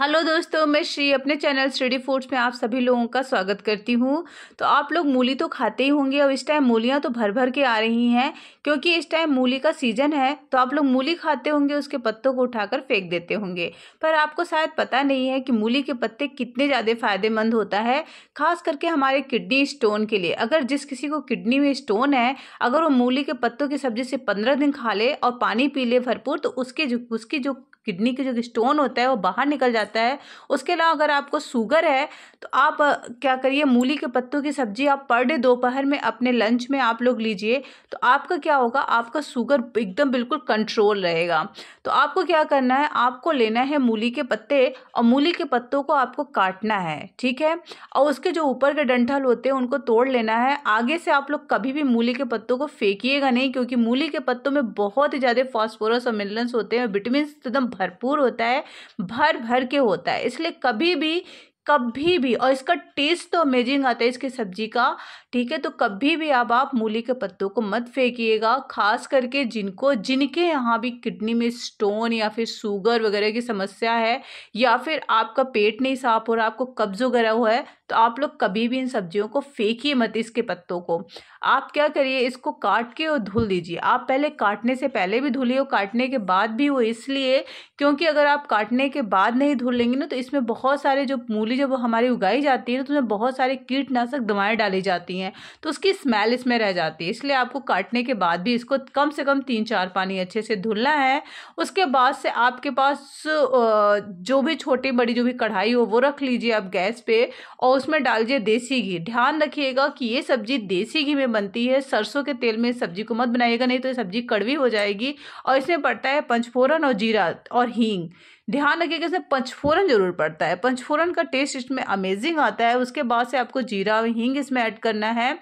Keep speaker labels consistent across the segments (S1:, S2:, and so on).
S1: hello दोस्तों मैं श्री अपने चैनल स्टडी फूड्स में आप सभी लोगों का स्वागत करती हूँ तो आप लोग मूली तो खाते ही होंगे और इस टाइम मूलियाँ तो भर भर के आ रही हैं क्योंकि इस टाइम मूली का सीजन है तो आप लोग मूली खाते होंगे उसके पत्तों को उठाकर फेंक देते होंगे पर आपको शायद पता नहीं है कि मूली के पत्ते कितने ज़्यादा फायदेमंद होता है खास करके हमारे किडनी स्टोन के लिए अगर जिस किसी को किडनी में स्टोन है अगर वो मूली के पत्तों की सब्जी से पंद्रह दिन खा ले और पानी पी ले भरपूर तो उसके जो उसकी जो किडनी के जो स्टोन होता है वो बाहर निकल जाता जाता है उसके अलावा अगर आपको सुगर है तो आप क्या करिए मूली के पत्तों की सब्जी आप पर डे दोपहर में अपने लंच में आप लोग लीजिए तो आपका क्या होगा आपका सुगर एकदम बिल्कुल कंट्रोल रहेगा तो आपको क्या करना है आपको लेना है मूली के पत्ते और मूली के पत्तों को आपको काटना है ठीक है और उसके जो ऊपर के डंठल होते हैं उनको तोड़ लेना है आगे से आप लोग कभी भी मूली के पत्तों को फेंकिएगा नहीं क्योंकि मूली के पत्तों में बहुत ही ज़्यादा फॉस्फोरस और मिनरल्स होते हैं विटामिन एकदम भरपूर होता है भर भर के करके होता है इसलिए कभी भी कभी भी और इसका टेस्ट तो अमेजिंग आता है इसकी सब्जी का ठीक है तो कभी भी अब आप मूली के पत्तों को मत फेंकिएगा खास करके जिनको जिनके यहाँ भी किडनी में स्टोन या फिर शुगर वगैरह की समस्या है या फिर आपका पेट नहीं साफ हो रहा आपको कब्ज वगैरह हुआ है तो आप लोग कभी भी इन सब्जियों को फेंकिए मत इसके पत्तों को आप क्या करिए इसको काट के और धुल दीजिए आप पहले काटने से पहले भी धुलिए और काटने के बाद भी वो इसलिए क्योंकि अगर आप काटने के बाद नहीं धुल लेंगे ना तो इसमें बहुत सारे जो मूली जब हमारी उगाई जाती है ना तो उसमें बहुत सारे कीटनाशक दवाएँ डाली जाती हैं तो उसकी स्मेल इसमें रह जाती है इसलिए आपको काटने के बाद भी इसको कम से कम तीन चार पानी अच्छे से धुलना है उसके बाद से आपके पास जो भी छोटी बड़ी जो भी कढ़ाई हो वो रख लीजिए आप गैस पर और उसमें डालिए देसी घी ध्यान रखिएगा कि ये सब्जी देसी घी में बनती है सरसों के तेल में सब्जी को मत बनाइएगा नहीं तो ये सब्जी कड़वी हो जाएगी और इसमें पड़ता है पंचफोरन और जीरा और हींग ध्यान रखिएगा इसमें पंचफोरन जरूर पड़ता है पंचफोरन का टेस्ट इसमें अमेजिंग आता है उसके बाद से आपको जीरा हींग इसमें ऐड करना है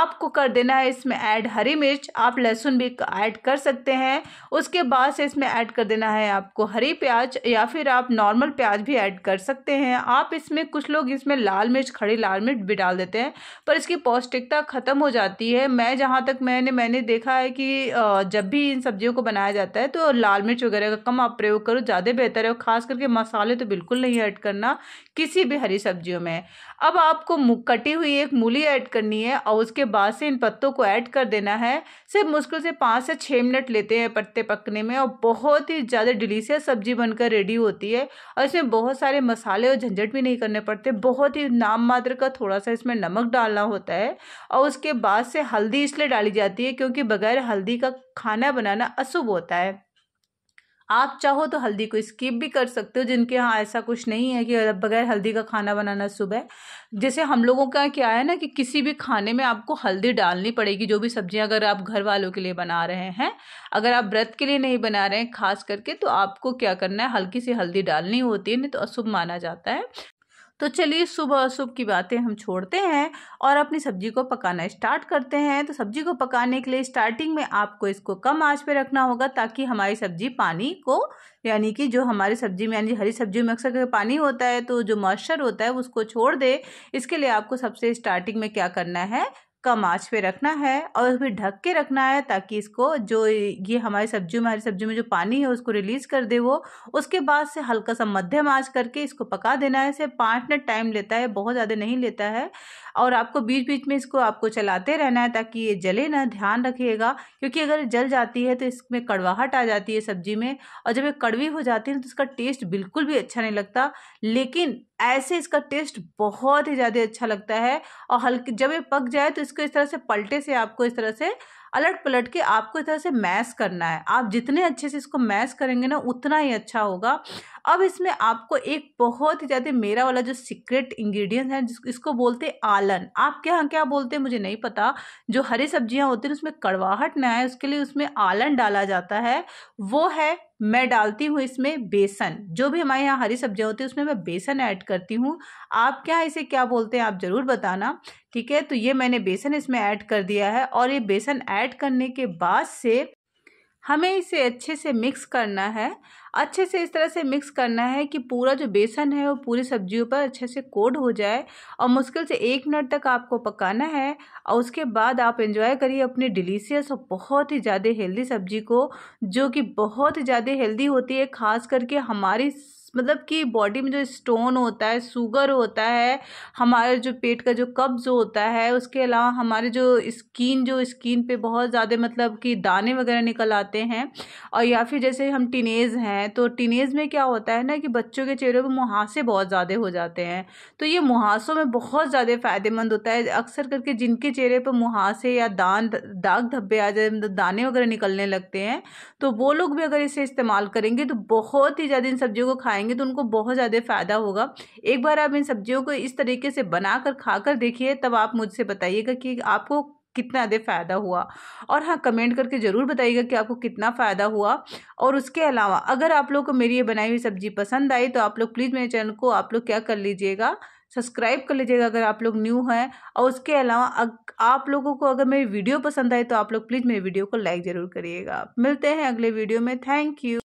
S1: आपको कर देना है इसमें ऐड हरी मिर्च आप लहसुन भी ऐड कर सकते हैं उसके बाद से इसमें ऐड कर देना है आपको हरी प्याज या फिर आप नॉर्मल प्याज भी ऐड कर सकते हैं आप इसमें कुछ लोग इसमें लाल मिर्च खड़ी लाल मिर्च भी डाल देते हैं पर इसकी पौष्टिकता ख़त्म हो जाती है मैं जहाँ तक मैंने मैंने देखा है कि जब भी इन सब्जियों को बनाया जाता है तो लाल मिर्च वगैरह का कम आप प्रयोग करो ज़्यादा बेहतर बेहतर है और ख़ास करके मसाले तो बिल्कुल नहीं ऐड करना किसी भी हरी सब्जियों में अब आपको कटी हुई एक मूली ऐड करनी है और उसके बाद से इन पत्तों को ऐड कर देना है सिर्फ मुश्किल से पाँच से छः मिनट लेते हैं पत्ते पकने में और बहुत ही ज़्यादा डिलीशियस सब्जी बनकर रेडी होती है और इसमें बहुत सारे मसाले और झंझट भी नहीं करने पड़ते बहुत ही नाम मात्र का थोड़ा सा इसमें नमक डालना होता है और उसके बाद से हल्दी इसलिए डाली जाती है क्योंकि बगैर हल्दी का खाना बनाना अशुभ होता है आप चाहो तो हल्दी को स्किप भी कर सकते हो जिनके यहाँ ऐसा कुछ नहीं है कि बगैर हल्दी का खाना बनाना सुबह जैसे हम लोगों का क्या है ना कि किसी भी खाने में आपको हल्दी डालनी पड़ेगी जो भी सब्जियाँ अगर आप घर वालों के लिए बना रहे हैं अगर आप व्रत के लिए नहीं बना रहे हैं खास करके तो आपको क्या करना है हल्की सी हल्दी डालनी होती है नहीं तो अशुभ माना जाता है तो चलिए सुबह सुबह की बातें हम छोड़ते हैं और अपनी सब्जी को पकाना स्टार्ट करते हैं तो सब्जी को पकाने के लिए स्टार्टिंग में आपको इसको कम आंच पे रखना होगा ताकि हमारी सब्जी पानी को यानी कि जो हमारी सब्जी में यानी हरी सब्जी में अक्सर पानी होता है तो जो मॉइस्चर होता है उसको छोड़ दे इसके लिए आपको सबसे स्टार्टिंग में क्या करना है कम आँच पे रखना है और फिर ढक के रखना है ताकि इसको जो ये हमारी सब्जी में हमारी सब्जी में जो पानी है उसको रिलीज़ कर दे वो उसके बाद से हल्का सा मध्यम आँच करके इसको पका देना है इसे पाँच मिनट टाइम लेता है बहुत ज़्यादा नहीं लेता है और आपको बीच बीच में इसको आपको चलाते रहना है ताकि ये जले ना ध्यान रखिएगा क्योंकि अगर जल जाती है तो इसमें कड़वाहट आ जाती है सब्जी में और जब ये कड़वी हो जाती है तो इसका टेस्ट बिल्कुल भी अच्छा नहीं लगता लेकिन ऐसे इसका टेस्ट बहुत ही ज़्यादा अच्छा लगता है और हल्के जब ये पक जाए तो इसको इस तरह से पलटे से आपको इस तरह से अलट पलट के आपको इस से मैस करना है आप जितने अच्छे से इसको मैस करेंगे ना उतना ही अच्छा होगा अब इसमें आपको एक बहुत ही ज़्यादा मेरा वाला जो सीक्रेट इंग्रेडिएंट है इसको बोलते हैं आलन आपके यहाँ क्या बोलते हैं मुझे नहीं पता जो हरी सब्जियाँ होती हैं उसमें कड़वाहट ना आए उसके लिए उसमें आलन डाला जाता है वो है मैं डालती हूँ इसमें बेसन जो भी हमारे यहाँ हरी सब्जियाँ होती है उसमें मैं बेसन ऐड करती हूँ आप क्या इसे क्या बोलते हैं आप ज़रूर बताना ठीक है तो ये मैंने बेसन इसमें ऐड कर दिया है और ये बेसन ऐड करने के बाद से हमें इसे अच्छे से मिक्स करना है अच्छे से इस तरह से मिक्स करना है कि पूरा जो बेसन है वो पूरी सब्जियों पर अच्छे से कोड हो जाए और मुश्किल से एक मिनट तक आपको पकाना है और उसके बाद आप एंजॉय करिए अपनी डिलीशियस और बहुत ही ज़्यादा हेल्दी सब्जी को जो कि बहुत ही ज़्यादा हेल्दी होती है ख़ास करके हमारी मतलब कि बॉडी में जो स्टोन होता है सुगर होता है हमारे जो पेट का जो कब्ज़ होता है उसके अलावा हमारे जो स्किन जो स्किन पे बहुत ज़्यादा मतलब कि दाने वगैरह निकल आते हैं और या फिर जैसे हम टीनेज हैं तो टीनेज में क्या होता है ना कि बच्चों के चेहरे पर मुहासे बहुत ज़्यादा हो जाते हैं तो ये मुहासों में बहुत ज़्यादा फ़ायदेमंद होता है अक्सर करके जिनके चेहरे पर मुहासे या दान दाग धब्बे आ जाए मतलब दाने वगैरह निकलने लगते हैं तो वो लोग भी अगर इसे इस्तेमाल करेंगे तो बहुत ही ज़्यादा इन सब्जियों को खाएंगे खाएंगे तो उनको बहुत ज़्यादा फ़ायदा होगा एक बार आप इन सब्जियों को इस तरीके से बना कर खा कर देखिए तब आप मुझसे बताइएगा कि आपको कितना अधिक फ़ायदा हुआ और हाँ कमेंट करके ज़रूर बताइएगा कि आपको कितना फ़ायदा हुआ और उसके अलावा अगर आप लोग को मेरी ये बनाई हुई सब्जी पसंद आई तो आप लोग प्लीज़ मेरे चैनल को आप लोग क्या कर लीजिएगा सब्सक्राइब कर लीजिएगा अगर आप लोग न्यू हैं और उसके अलावा अग, आप लोगों को अगर मेरी वीडियो पसंद आए तो आप लोग प्लीज़ मेरी वीडियो को लाइक ज़रूर करिएगा मिलते हैं अगले वीडियो में थैंक यू